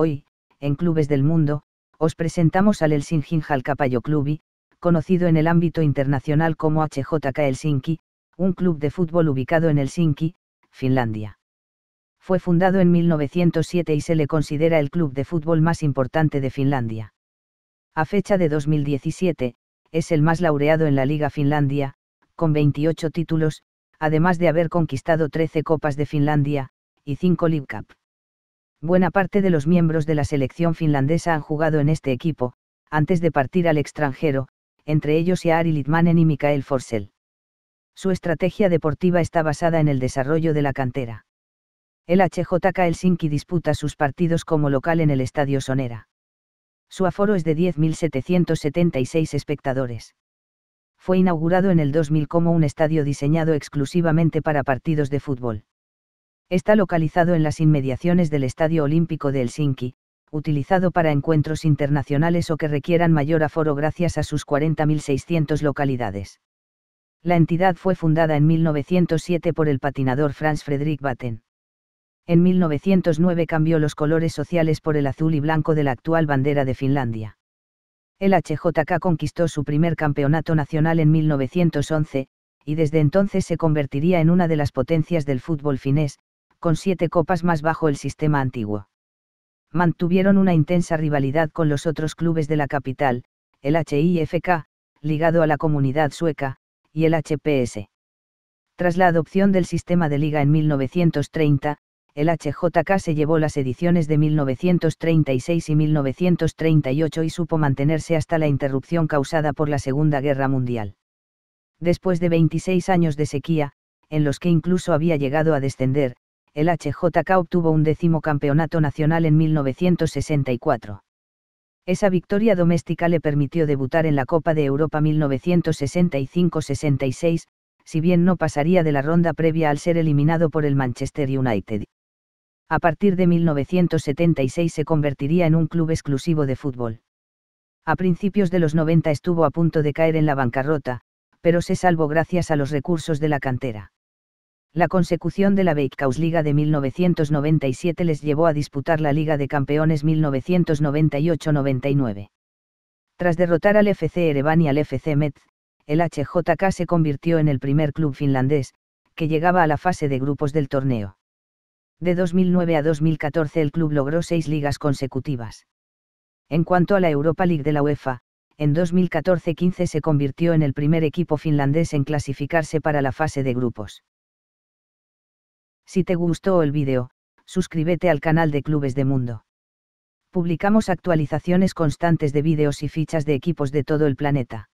Hoy, en clubes del mundo, os presentamos al Helsingin Capayo Clubi, conocido en el ámbito internacional como HJK Helsinki, un club de fútbol ubicado en Helsinki, Finlandia fue fundado en 1907 y se le considera el club de fútbol más importante de Finlandia. A fecha de 2017, es el más laureado en la Liga Finlandia, con 28 títulos, además de haber conquistado 13 Copas de Finlandia, y 5 League Cup. Buena parte de los miembros de la selección finlandesa han jugado en este equipo, antes de partir al extranjero, entre ellos Ari Litmanen y Mikael Forsell. Su estrategia deportiva está basada en el desarrollo de la cantera el HJK Helsinki disputa sus partidos como local en el Estadio Sonera. Su aforo es de 10.776 espectadores. Fue inaugurado en el 2000 como un estadio diseñado exclusivamente para partidos de fútbol. Está localizado en las inmediaciones del Estadio Olímpico de Helsinki, utilizado para encuentros internacionales o que requieran mayor aforo gracias a sus 40.600 localidades. La entidad fue fundada en 1907 por el patinador Franz Friedrich Batten en 1909 cambió los colores sociales por el azul y blanco de la actual bandera de Finlandia. El HJK conquistó su primer campeonato nacional en 1911, y desde entonces se convertiría en una de las potencias del fútbol finés, con siete copas más bajo el sistema antiguo. Mantuvieron una intensa rivalidad con los otros clubes de la capital, el HIFK, ligado a la comunidad sueca, y el HPS. Tras la adopción del sistema de liga en 1930, el HJK se llevó las ediciones de 1936 y 1938 y supo mantenerse hasta la interrupción causada por la Segunda Guerra Mundial. Después de 26 años de sequía, en los que incluso había llegado a descender, el HJK obtuvo un décimo campeonato nacional en 1964. Esa victoria doméstica le permitió debutar en la Copa de Europa 1965-66, si bien no pasaría de la ronda previa al ser eliminado por el Manchester United a partir de 1976 se convertiría en un club exclusivo de fútbol. A principios de los 90 estuvo a punto de caer en la bancarrota, pero se salvó gracias a los recursos de la cantera. La consecución de la Beitkausliga de 1997 les llevó a disputar la Liga de Campeones 1998-99. Tras derrotar al FC Erevan y al FC Metz, el HJK se convirtió en el primer club finlandés, que llegaba a la fase de grupos del torneo. De 2009 a 2014 el club logró seis ligas consecutivas. En cuanto a la Europa League de la UEFA, en 2014-15 se convirtió en el primer equipo finlandés en clasificarse para la fase de grupos. Si te gustó el vídeo, suscríbete al canal de Clubes de Mundo. Publicamos actualizaciones constantes de vídeos y fichas de equipos de todo el planeta.